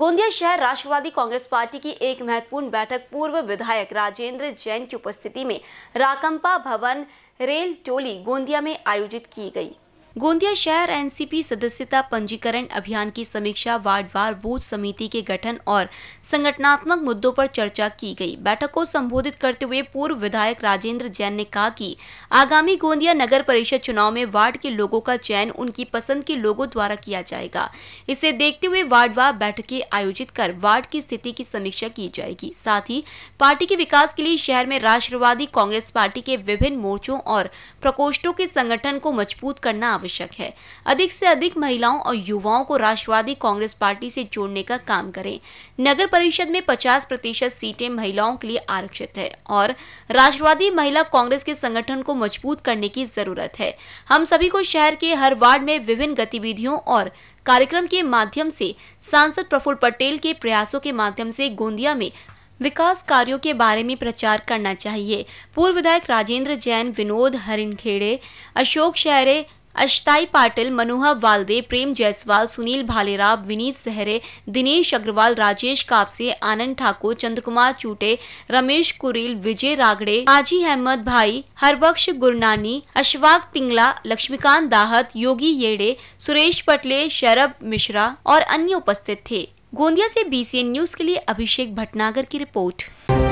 गोंदिया शहर राष्ट्रवादी कांग्रेस पार्टी की एक महत्वपूर्ण बैठक पूर्व विधायक राजेंद्र जैन की उपस्थिति में राकंपा भवन रेल टोली गोंदिया में आयोजित की गई गोंदिया शहर एनसीपी सदस्यता पंजीकरण अभियान की समीक्षा वार्डवार बूथ समिति के गठन और संगठनात्मक मुद्दों पर चर्चा की गई बैठक को संबोधित करते हुए पूर्व विधायक राजेंद्र जैन ने कहा कि आगामी गोंदिया नगर परिषद चुनाव में वार्ड के लोगों का चयन उनकी पसंद के लोगों द्वारा किया जाएगा इसे देखते हुए वार्डवार बैठकें आयोजित कर वार्ड की स्थिति की समीक्षा की जाएगी साथ ही पार्टी के विकास के लिए शहर में राष्ट्रवादी कांग्रेस पार्टी के विभिन्न मोर्चों और प्रकोष्ठों के संगठन को मजबूत करना आवश्यक है अधिक से अधिक महिलाओं और युवाओं को राष्ट्रवादी कांग्रेस पार्टी से जोड़ने का काम करें नगर परिषद में 50 प्रतिशत सीटें महिलाओं के लिए आरक्षित है और राष्ट्रवादी महिला कांग्रेस के संगठन को मजबूत करने की जरूरत है हम सभी को शहर के हर वार्ड में विभिन्न गतिविधियों और कार्यक्रम के माध्यम से सांसद प्रफुल्ल पटेल के प्रयासों के माध्यम से गोंदिया में विकास कार्यों के बारे में प्रचार करना चाहिए पूर्व विधायक राजेंद्र जैन विनोद हरिनखेड़े अशोक शहरे अशताई पाटिल मनोहर वालदे प्रेम जायसवाल सुनील भालेराव विनीत सहरे दिनेश अग्रवाल राजेश कापसे आनंद ठाकुर चंद्रकुमार चूटे रमेश कुरील विजय रागड़े हाजी अहमद भाई हरबख्श गुरनानी अशवाक पिंगला लक्ष्मीकांत दाहत योगी येड़े सुरेश पटले शरभ मिश्रा और अन्य उपस्थित थे गोंदिया से बीसीएन न्यूज के लिए अभिषेक भटनागर की रिपोर्ट